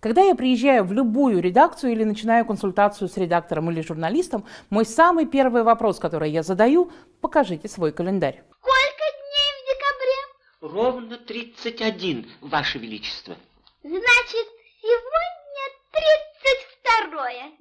Когда я приезжаю в любую редакцию или начинаю консультацию с редактором или журналистом, мой самый первый вопрос, который я задаю – покажите свой календарь. Сколько дней в декабре? Ровно 31, Ваше Величество. Значит,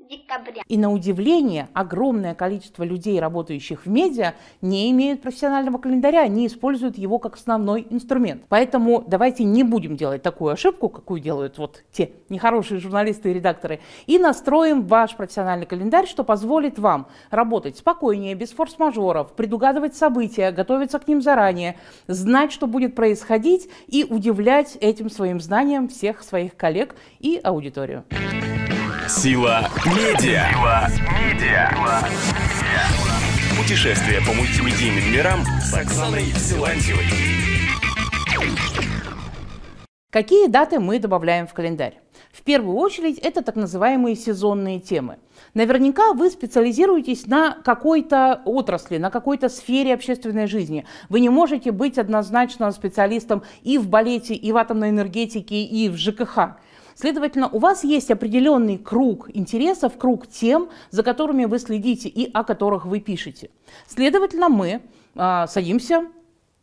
декабря. И на удивление, огромное количество людей, работающих в медиа, не имеют профессионального календаря, не используют его как основной инструмент. Поэтому давайте не будем делать такую ошибку, какую делают вот те нехорошие журналисты и редакторы, и настроим ваш профессиональный календарь, что позволит вам работать спокойнее, без форс-мажоров, предугадывать события, готовиться к ним заранее, знать, что будет происходить и удивлять этим своим знанием всех своих коллег и аудиторию. Сила медиа. Сила медиа. Путешествие по мультимедийным мирам с Оксаной Силантьевой. Какие даты мы добавляем в календарь? В первую очередь это так называемые сезонные темы. Наверняка вы специализируетесь на какой-то отрасли, на какой-то сфере общественной жизни. Вы не можете быть однозначно специалистом и в балете, и в атомной энергетике, и в ЖКХ. Следовательно, у вас есть определенный круг интересов, круг тем, за которыми вы следите и о которых вы пишете. Следовательно, мы э, садимся,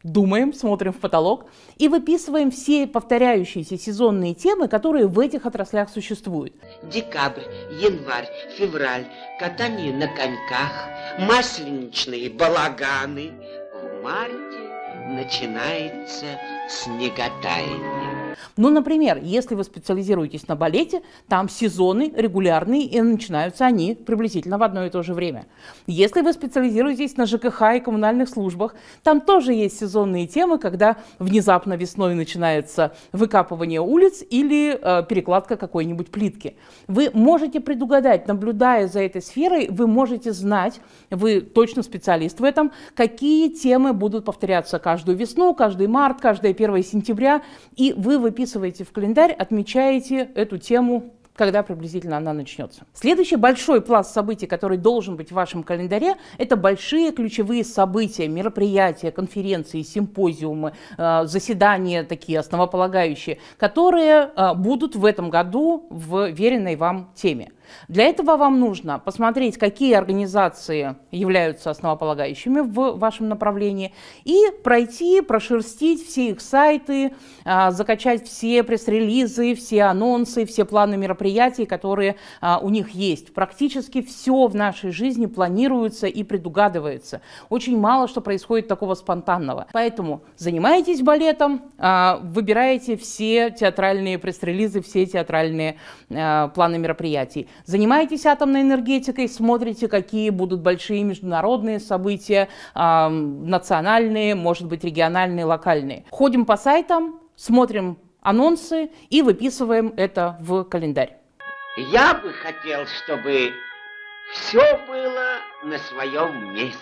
думаем, смотрим в потолок и выписываем все повторяющиеся сезонные темы, которые в этих отраслях существуют. Декабрь, январь, февраль, катание на коньках, масленичные балаганы. В марте начинается снеготаяние. Ну, например, если вы специализируетесь на балете, там сезоны регулярные, и начинаются они приблизительно в одно и то же время. Если вы специализируетесь на ЖКХ и коммунальных службах, там тоже есть сезонные темы, когда внезапно весной начинается выкапывание улиц или э, перекладка какой-нибудь плитки. Вы можете предугадать, наблюдая за этой сферой, вы можете знать, вы точно специалист в этом, какие темы будут повторяться каждую весну, каждый март, каждое 1 сентября, и вы выписываете записываете в календарь, отмечаете эту тему когда приблизительно она начнется. Следующий большой пласт событий, который должен быть в вашем календаре, это большие ключевые события, мероприятия, конференции, симпозиумы, э, заседания такие основополагающие, которые э, будут в этом году в веренной вам теме. Для этого вам нужно посмотреть, какие организации являются основополагающими в вашем направлении, и пройти, прошерстить все их сайты, а, закачать все пресс-релизы, все анонсы, все планы мероприятий, которые а, у них есть. Практически все в нашей жизни планируется и предугадывается. Очень мало что происходит такого спонтанного. Поэтому занимайтесь балетом, а, выбираете все театральные пресс-релизы, все театральные планы мероприятий. Занимаетесь атомной энергетикой, смотрите, какие будут большие международные события, э, национальные, может быть, региональные, локальные. Ходим по сайтам, смотрим анонсы и выписываем это в календарь. Я бы хотел, чтобы все было на своем месте.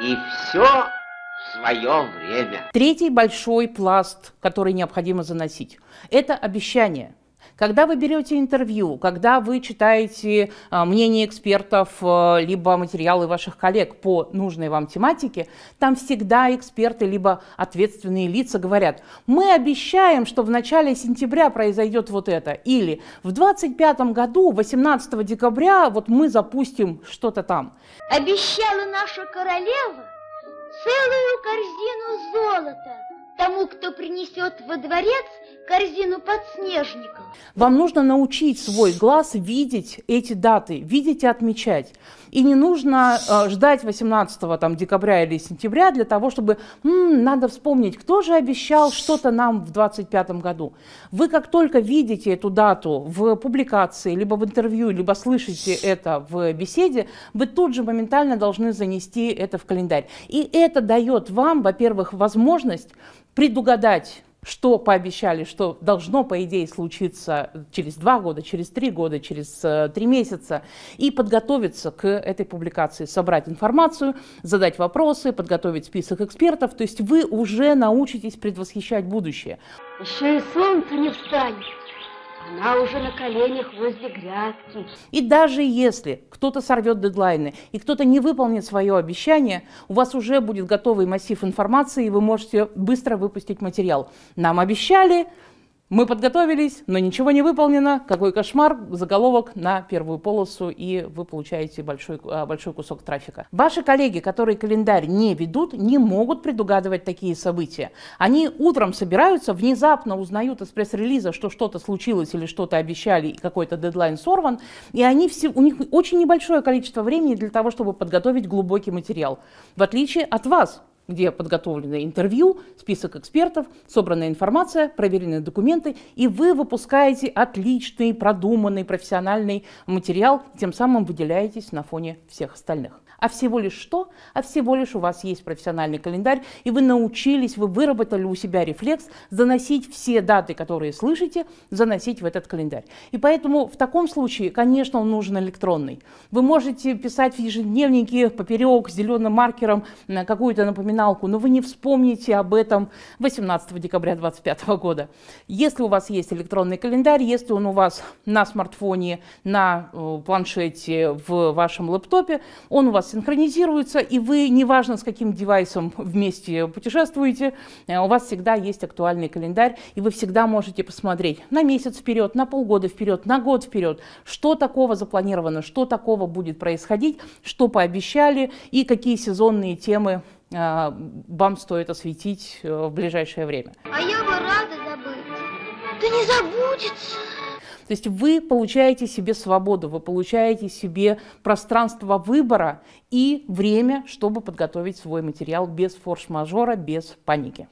И все в свое время. Третий большой пласт, который необходимо заносить, это обещание – когда вы берете интервью, когда вы читаете а, мнение экспертов, а, либо материалы ваших коллег по нужной вам тематике, там всегда эксперты, либо ответственные лица говорят, мы обещаем, что в начале сентября произойдет вот это, или в 25 году, 18 декабря, вот мы запустим что-то там. Обещала наша королева целую корзину золота – тому, кто принесет во дворец корзину подснежников. Вам нужно научить свой глаз видеть эти даты, видеть и отмечать. И не нужно э, ждать 18 там, декабря или сентября для того, чтобы м-м, надо вспомнить, кто же обещал что-то нам в 25 году. Вы как только видите эту дату в публикации, либо в интервью, либо слышите это в беседе, вы тут же моментально должны занести это в календарь. И это дает вам, во-первых, возможность предугадать, что пообещали, что должно, по идее, случиться через два года, через три года, через э, три месяца, и подготовиться к этой публикации, собрать информацию, задать вопросы, подготовить список экспертов. То есть вы уже научитесь предвосхищать будущее. Еще и солнце не встанет. Она уже на коленях возле грядки. И даже если кто-то сорвет дедлайны и кто-то не выполнит свое обещание, у вас уже будет готовый массив информации, и вы можете быстро выпустить материал. Нам обещали, мы подготовились, но ничего не выполнено. Какой кошмар. Заголовок на первую полосу, и вы получаете большой, а, большой кусок трафика. Ваши коллеги, которые календарь не ведут, не могут предугадывать такие события. Они утром собираются, внезапно узнают из пресс-релиза, что что-то случилось или что-то обещали, и какой-то дедлайн сорван. И они все, у них очень небольшое количество времени для того, чтобы подготовить глубокий материал. В отличие от вас, где подготовлены интервью, список экспертов, собранная информация, проверенные документы, и вы выпускаете отличный, продуманный, профессиональный материал, тем самым выделяетесь на фоне всех остальных. А всего лишь что? А всего лишь у вас есть профессиональный календарь, и вы научились, вы выработали у себя рефлекс заносить все даты, которые слышите, заносить в этот календарь. И поэтому в таком случае, конечно, он нужен электронный. Вы можете писать в ежедневнике поперек зеленым маркером какую-то напоминающую напоминалку, но вы не вспомните об этом 18 декабря 2025 года. Если у вас есть электронный календарь, если он у вас на смартфоне, на э, планшете, в вашем лэптопе, он у вас синхронизируется, и вы, неважно с каким девайсом вместе путешествуете, э, у вас всегда есть актуальный календарь, и вы всегда можете посмотреть на месяц вперед, на полгода вперед, на год вперед, что такого запланировано, что такого будет происходить, что пообещали и какие сезонные темы а, вам стоит осветить э, в ближайшее время. А я бы рада забыть. Да не забудется. То есть вы получаете себе свободу, вы получаете себе пространство выбора и время, чтобы подготовить свой материал без форс-мажора, без паники.